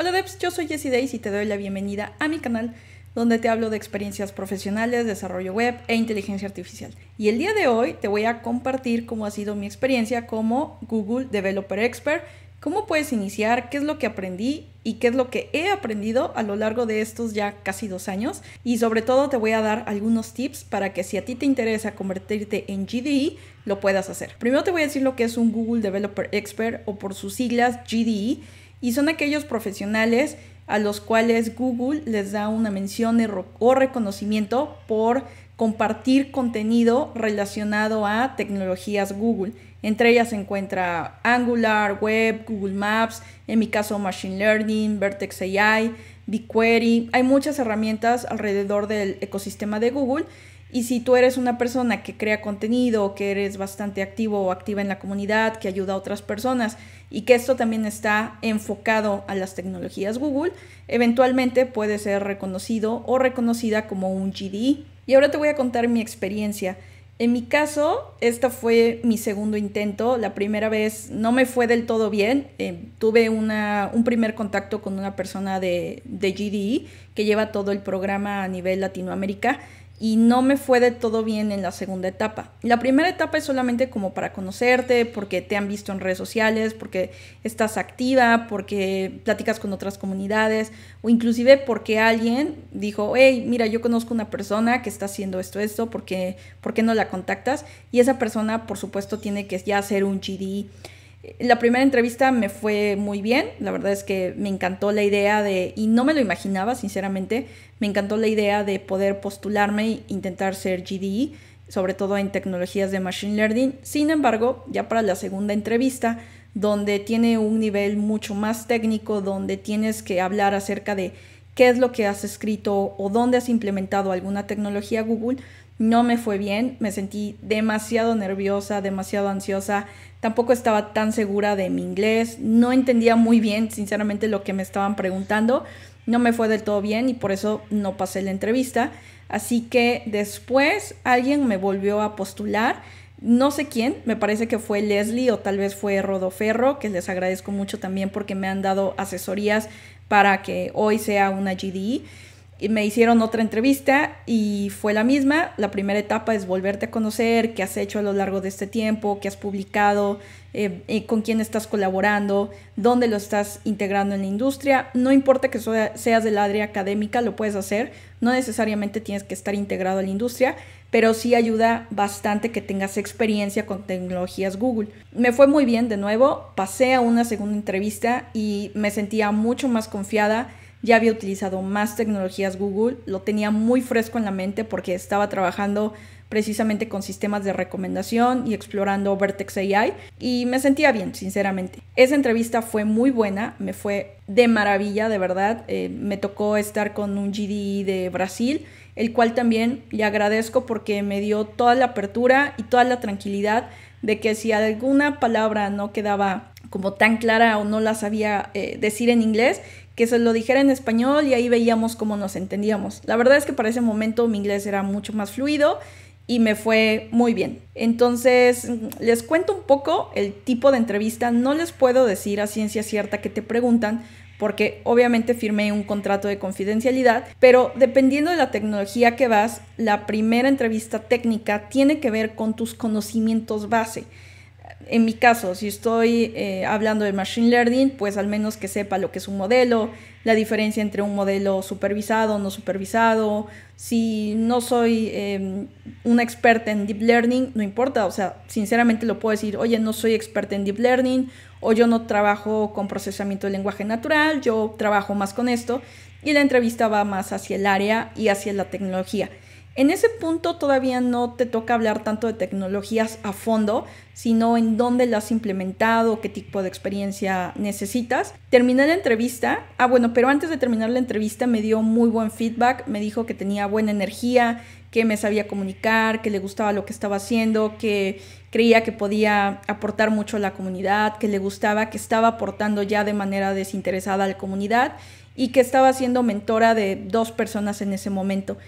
Hola Devs, yo soy Jessie Days y te doy la bienvenida a mi canal donde te hablo de experiencias profesionales, desarrollo web e inteligencia artificial. Y el día de hoy te voy a compartir cómo ha sido mi experiencia como Google Developer Expert, cómo puedes iniciar, qué es lo que aprendí y qué es lo que he aprendido a lo largo de estos ya casi dos años. Y sobre todo te voy a dar algunos tips para que si a ti te interesa convertirte en GDE, lo puedas hacer. Primero te voy a decir lo que es un Google Developer Expert o por sus siglas GDE y son aquellos profesionales a los cuales Google les da una mención o reconocimiento por compartir contenido relacionado a tecnologías Google. Entre ellas se encuentra Angular, Web, Google Maps, en mi caso Machine Learning, Vertex AI, BigQuery. Hay muchas herramientas alrededor del ecosistema de Google y si tú eres una persona que crea contenido, que eres bastante activo o activa en la comunidad, que ayuda a otras personas y que esto también está enfocado a las tecnologías Google, eventualmente puede ser reconocido o reconocida como un Gd e. Y ahora te voy a contar mi experiencia. En mi caso, este fue mi segundo intento. La primera vez no me fue del todo bien. Eh, tuve un primer contacto con una persona de, de e que lleva todo el programa a nivel Latinoamérica y no me fue de todo bien en la segunda etapa. La primera etapa es solamente como para conocerte, porque te han visto en redes sociales, porque estás activa, porque platicas con otras comunidades o inclusive porque alguien dijo, hey, mira, yo conozco una persona que está haciendo esto, esto, ¿por qué, ¿por qué no la contactas? Y esa persona, por supuesto, tiene que ya hacer un GD la primera entrevista me fue muy bien, la verdad es que me encantó la idea de, y no me lo imaginaba sinceramente, me encantó la idea de poder postularme e intentar ser GDE, sobre todo en tecnologías de Machine Learning. Sin embargo, ya para la segunda entrevista, donde tiene un nivel mucho más técnico, donde tienes que hablar acerca de qué es lo que has escrito o dónde has implementado alguna tecnología Google, no me fue bien, me sentí demasiado nerviosa, demasiado ansiosa, tampoco estaba tan segura de mi inglés, no entendía muy bien, sinceramente, lo que me estaban preguntando, no me fue del todo bien y por eso no pasé la entrevista. Así que después alguien me volvió a postular. No sé quién, me parece que fue Leslie o tal vez fue Rodoferro, que les agradezco mucho también porque me han dado asesorías para que hoy sea una GDE me hicieron otra entrevista y fue la misma. La primera etapa es volverte a conocer, qué has hecho a lo largo de este tiempo, qué has publicado, eh, con quién estás colaborando, dónde lo estás integrando en la industria. No importa que seas seas la área académica, lo puedes hacer. No necesariamente tienes que estar integrado a la industria, pero sí ayuda bastante que tengas experiencia con tecnologías Google. Me fue muy bien de nuevo, pasé a una segunda entrevista y me sentía mucho más confiada ya había utilizado más tecnologías Google, lo tenía muy fresco en la mente porque estaba trabajando precisamente con sistemas de recomendación y explorando Vertex AI y me sentía bien, sinceramente. Esa entrevista fue muy buena, me fue de maravilla, de verdad. Eh, me tocó estar con un GDI e de Brasil, el cual también le agradezco porque me dio toda la apertura y toda la tranquilidad de que si alguna palabra no quedaba como tan clara o no la sabía eh, decir en inglés, que se lo dijera en español y ahí veíamos cómo nos entendíamos. La verdad es que para ese momento mi inglés era mucho más fluido y me fue muy bien. Entonces, les cuento un poco el tipo de entrevista. No les puedo decir a ciencia cierta que te preguntan porque obviamente firmé un contrato de confidencialidad, pero dependiendo de la tecnología que vas, la primera entrevista técnica tiene que ver con tus conocimientos base en mi caso, si estoy eh, hablando de Machine Learning, pues al menos que sepa lo que es un modelo, la diferencia entre un modelo supervisado, o no supervisado. Si no soy em, una experta en Deep Learning, no importa. O sea, sinceramente lo puedo decir, oye, no soy experta en Deep Learning o yo no trabajo con procesamiento de lenguaje natural, yo trabajo más con esto. Y la entrevista va más hacia el área y hacia la tecnología. En ese punto todavía no te toca hablar tanto de tecnologías a fondo, sino en dónde las has implementado, qué tipo de experiencia necesitas. Terminé la entrevista. Ah, bueno, pero antes de terminar la entrevista me dio muy buen feedback. Me dijo que tenía buena energía, que me sabía comunicar, que le gustaba lo que estaba haciendo, que creía que podía aportar mucho a la comunidad, que le gustaba, que estaba aportando ya de manera desinteresada a la comunidad y que estaba siendo mentora de dos personas en ese momento.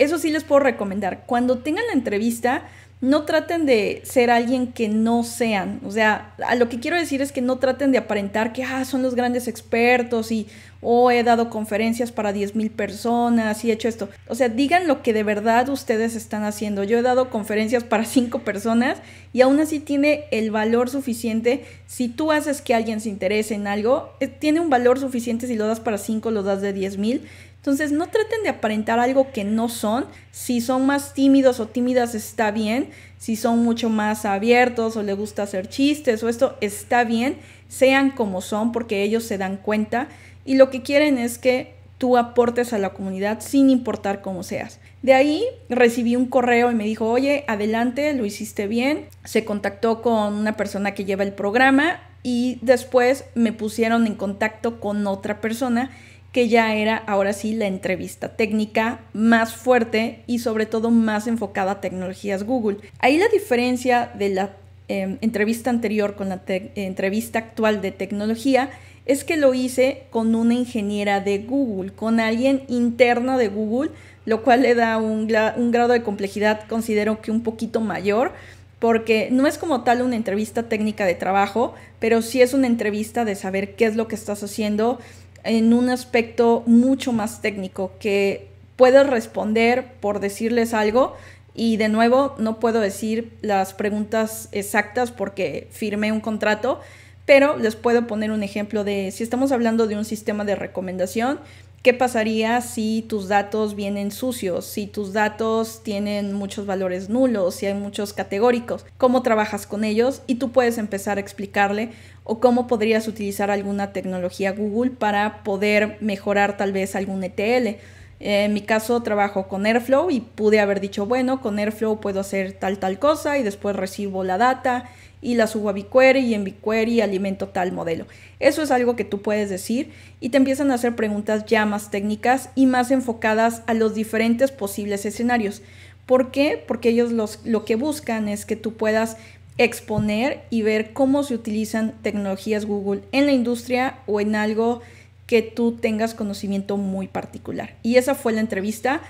Eso sí les puedo recomendar. Cuando tengan la entrevista, no traten de ser alguien que no sean. O sea, lo que quiero decir es que no traten de aparentar que ah, son los grandes expertos y oh, he dado conferencias para mil personas y he hecho esto. O sea, digan lo que de verdad ustedes están haciendo. Yo he dado conferencias para 5 personas y aún así tiene el valor suficiente. Si tú haces que alguien se interese en algo, eh, tiene un valor suficiente si lo das para 5, lo das de mil entonces, no traten de aparentar algo que no son. Si son más tímidos o tímidas, está bien. Si son mucho más abiertos o les gusta hacer chistes o esto, está bien. Sean como son porque ellos se dan cuenta y lo que quieren es que tú aportes a la comunidad sin importar cómo seas. De ahí recibí un correo y me dijo, oye, adelante, lo hiciste bien. Se contactó con una persona que lleva el programa y después me pusieron en contacto con otra persona que ya era ahora sí la entrevista técnica más fuerte y sobre todo más enfocada a tecnologías Google. Ahí la diferencia de la em, entrevista anterior con la eh, entrevista actual de tecnología es que lo hice con una ingeniera de Google, con alguien interna de Google, lo cual le da un, un grado de complejidad considero que un poquito mayor, porque no es como tal una entrevista técnica de trabajo, pero sí es una entrevista de saber qué es lo que estás haciendo, en un aspecto mucho más técnico, que puedes responder por decirles algo y de nuevo no puedo decir las preguntas exactas porque firmé un contrato, pero les puedo poner un ejemplo de si estamos hablando de un sistema de recomendación, ¿Qué pasaría si tus datos vienen sucios? Si tus datos tienen muchos valores nulos, si hay muchos categóricos, cómo trabajas con ellos y tú puedes empezar a explicarle o cómo podrías utilizar alguna tecnología Google para poder mejorar tal vez algún ETL. En mi caso trabajo con Airflow y pude haber dicho, bueno, con Airflow puedo hacer tal, tal cosa y después recibo la data y la subo a BigQuery y en BigQuery alimento tal modelo. Eso es algo que tú puedes decir y te empiezan a hacer preguntas ya más técnicas y más enfocadas a los diferentes posibles escenarios. ¿Por qué? Porque ellos los, lo que buscan es que tú puedas exponer y ver cómo se utilizan tecnologías Google en la industria o en algo que tú tengas conocimiento muy particular. Y esa fue la entrevista.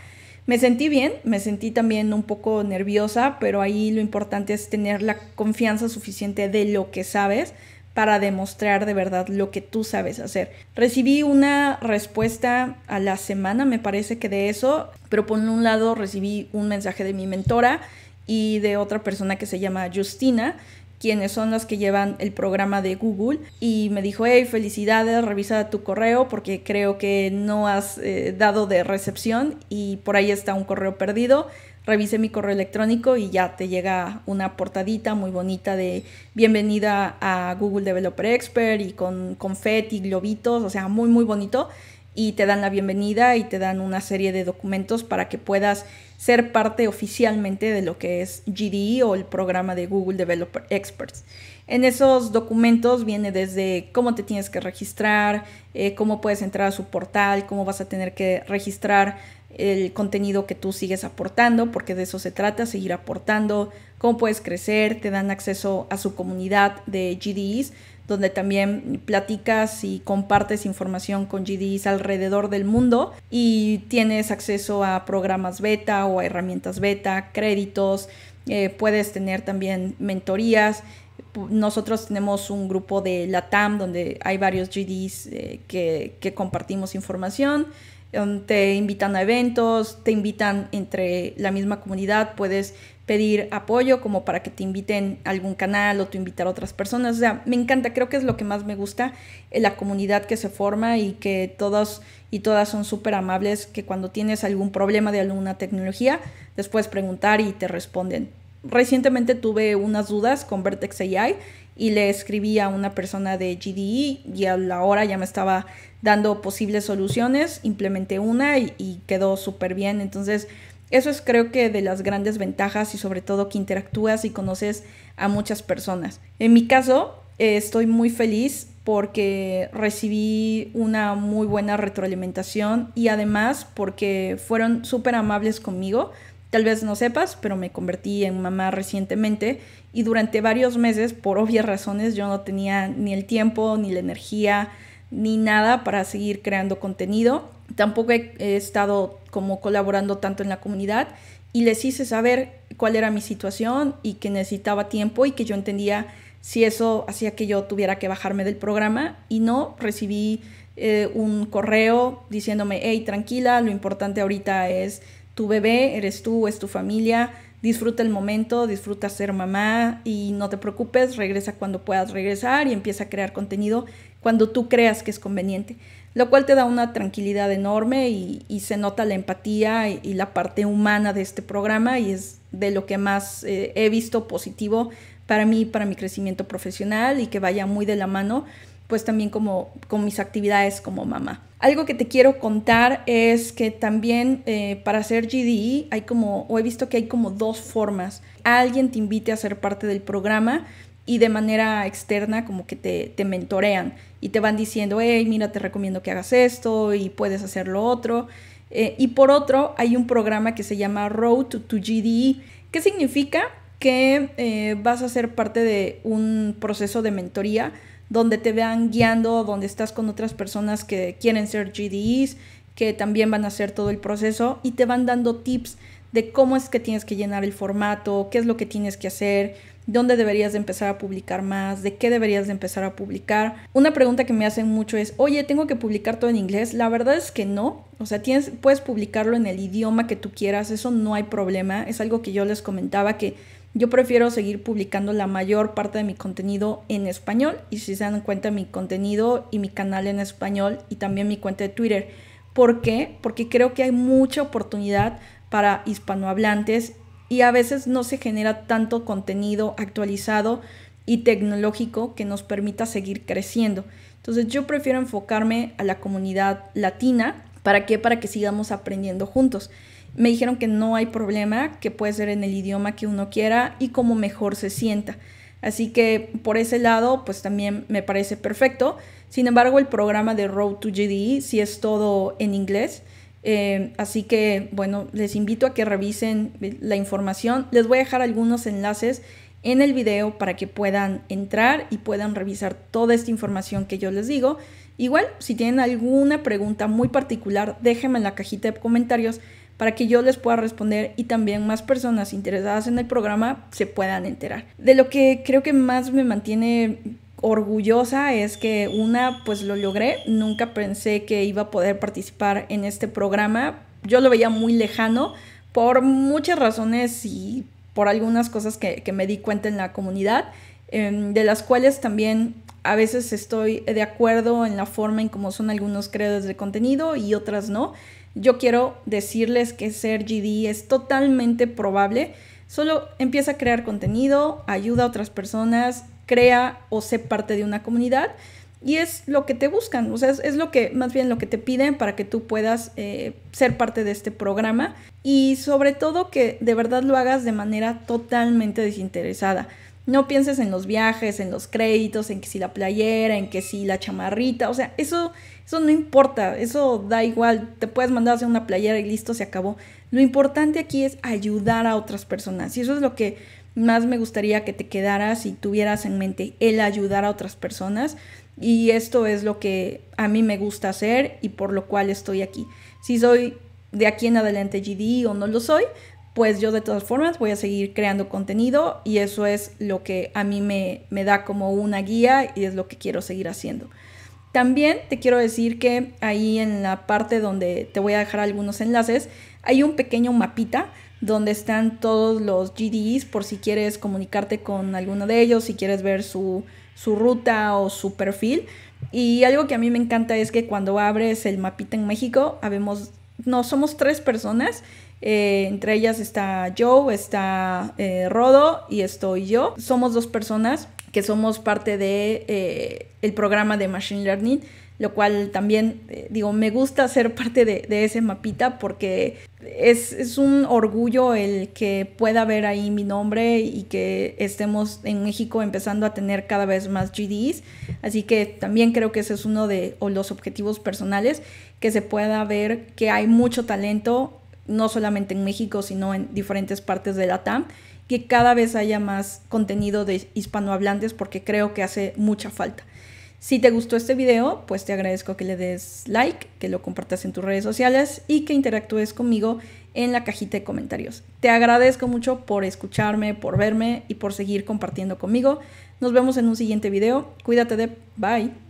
Me sentí bien, me sentí también un poco nerviosa, pero ahí lo importante es tener la confianza suficiente de lo que sabes para demostrar de verdad lo que tú sabes hacer. Recibí una respuesta a la semana, me parece que de eso, pero por un lado recibí un mensaje de mi mentora y de otra persona que se llama Justina, quienes son las que llevan el programa de Google y me dijo, hey, felicidades, revisa tu correo porque creo que no has eh, dado de recepción y por ahí está un correo perdido. Revisé mi correo electrónico y ya te llega una portadita muy bonita de bienvenida a Google Developer Expert y con confeti, globitos, o sea, muy, muy bonito y te dan la bienvenida y te dan una serie de documentos para que puedas ser parte oficialmente de lo que es GDE o el programa de Google Developer Experts. En esos documentos viene desde cómo te tienes que registrar, eh, cómo puedes entrar a su portal, cómo vas a tener que registrar el contenido que tú sigues aportando, porque de eso se trata, seguir aportando, cómo puedes crecer, te dan acceso a su comunidad de GDEs donde también platicas y compartes información con GDs alrededor del mundo y tienes acceso a programas beta o a herramientas beta, créditos, eh, puedes tener también mentorías. Nosotros tenemos un grupo de LATAM donde hay varios GDs eh, que, que compartimos información um, te invitan a eventos, te invitan entre la misma comunidad, puedes pedir apoyo como para que te inviten a algún canal o te invitar a otras personas. O sea, me encanta, creo que es lo que más me gusta, eh, la comunidad que se forma y que todos y todas son súper amables, que cuando tienes algún problema de alguna tecnología, después preguntar y te responden. Recientemente tuve unas dudas con Vertex AI y le escribí a una persona de GDE y a la hora ya me estaba dando posibles soluciones, implementé una y, y quedó súper bien. Entonces, eso es creo que de las grandes ventajas y sobre todo que interactúas y conoces a muchas personas. En mi caso, eh, estoy muy feliz porque recibí una muy buena retroalimentación y además porque fueron súper amables conmigo. Tal vez no sepas, pero me convertí en mamá recientemente y durante varios meses, por obvias razones, yo no tenía ni el tiempo, ni la energía, ni nada para seguir creando contenido tampoco he, estado como colaborando tanto en la comunidad y les hice saber cuál era mi situación y que necesitaba tiempo y que yo entendía si eso hacía que yo tuviera que bajarme del programa y no recibí eh, un correo diciéndome, hey, tranquila, lo importante ahorita es tu bebé, eres tú, es tu familia, disfruta el momento, disfruta ser mamá y no te preocupes, regresa cuando puedas regresar y empieza a crear contenido cuando tú creas que es conveniente lo cual te da una tranquilidad enorme y, se nota la empatía y, la parte humana de este programa y es de lo que más eh, he visto positivo para mí, para mi crecimiento profesional y que vaya muy de la mano pues también como con mis actividades como mamá. Algo que te quiero contar es que también eh, para hacer GDI e hay como, o he visto que hay como dos formas. Alguien te invite a ser parte del programa y de manera externa como que te, te mentorean y te van diciendo, hey, mira, te recomiendo que hagas esto y puedes hacer lo otro. Eh, y por otro, hay un programa que se llama Road to, GDE, que significa que eh, vas a ser parte de un proceso de mentoría donde te vean guiando, donde estás con otras personas que quieren ser GDEs, que también van a hacer todo el proceso y te van dando tips de cómo es que tienes que llenar el formato, qué es lo que tienes que hacer, dónde deberías de empezar a publicar más, de qué deberías de empezar a publicar. Una pregunta que me hacen mucho es, oye, ¿tengo que publicar todo en inglés? La verdad es que no. O sea, puedes publicarlo en el idioma que tú quieras, eso no hay problema. Es algo que yo les comentaba que yo prefiero seguir publicando la mayor parte de mi contenido en español y si se dan cuenta mi contenido y mi canal en español y también mi cuenta de Twitter. ¿Por qué? Porque creo que hay mucha oportunidad para hispanohablantes y a veces no se genera tanto contenido actualizado y tecnológico que nos permita seguir creciendo. Entonces yo prefiero enfocarme a la comunidad latina. ¿Para qué? Para que sigamos aprendiendo juntos. Me dijeron que no hay problema, que puede ser en el idioma que uno quiera y como mejor se sienta. Así que por ese lado, pues también me parece perfecto. Sin embargo, el programa de Road to GDE si es todo en inglés. Eh, así que, bueno, les invito a que revisen la información. Les voy a dejar algunos enlaces en el video para que puedan entrar y puedan revisar toda esta información que yo les digo. Igual, si tienen alguna pregunta muy particular, déjenme en la cajita de comentarios para que yo les pueda responder y también más personas interesadas en el programa se puedan enterar. De lo que creo que más me mantiene orgullosa es que una, pues lo logré, nunca pensé que iba a poder participar en este programa, yo lo veía muy lejano por muchas razones y por algunas cosas que, me di cuenta en la comunidad, em, de las cuales también a veces estoy de acuerdo en la forma en cómo son algunos creadores de contenido y otras no. Yo quiero decirles que ser GD es totalmente probable. Solo empieza a crear contenido, ayuda a otras personas, crea o sé parte de una comunidad. Y es lo que te buscan, o sea, es, lo que, más bien lo que te piden para que tú puedas eh, ser parte de este programa y sobre todo que de verdad lo hagas de manera totalmente desinteresada. No pienses en los viajes, en los créditos, en que si la playera, en que si la chamarrita, o sea, eso, eso no importa, eso da igual, te puedes mandar a hacer una playera y listo, se acabó. Lo importante aquí es ayudar a otras personas y eso es lo que más me gustaría que te quedaras y tuvieras en mente el ayudar a otras personas. Y esto es lo que a mí me gusta hacer y por lo cual estoy aquí. Si soy de aquí en adelante GD o no lo soy, pues yo de todas formas voy a seguir creando contenido y eso es lo que a mí me, me da como una guía y es lo que quiero seguir haciendo. También te quiero decir que ahí en la parte donde te voy a dejar algunos enlaces, hay un pequeño mapita donde están todos los GDEs por si quieres comunicarte con alguno de ellos, si quieres ver su, ruta o su perfil. Y algo que a mí me encanta es que cuando abres el mapita en México, habemos, no, somos tres personas. Eh, entre ellas está Joe, está eh, Rodo y estoy yo. Somos dos personas que somos parte de eh, programa de Machine Learning lo cual también, eh, digo, me gusta ser parte de, ese mapita porque es, un orgullo el que pueda ver ahí mi nombre y que estemos en México empezando a tener cada vez más GDs. Así que también creo que ese es uno de los objetivos personales, que se pueda ver que hay mucho talento, no solamente en México, sino en diferentes partes de la TAM, que cada vez haya más contenido de hispanohablantes porque creo que hace mucha falta. Si te gustó este video, pues te agradezco que le des like, que lo compartas en tus redes sociales y que interactúes conmigo en la cajita de comentarios. Te agradezco mucho por escucharme, por verme y por seguir compartiendo conmigo. Nos vemos en un siguiente video. Cuídate de... Bye.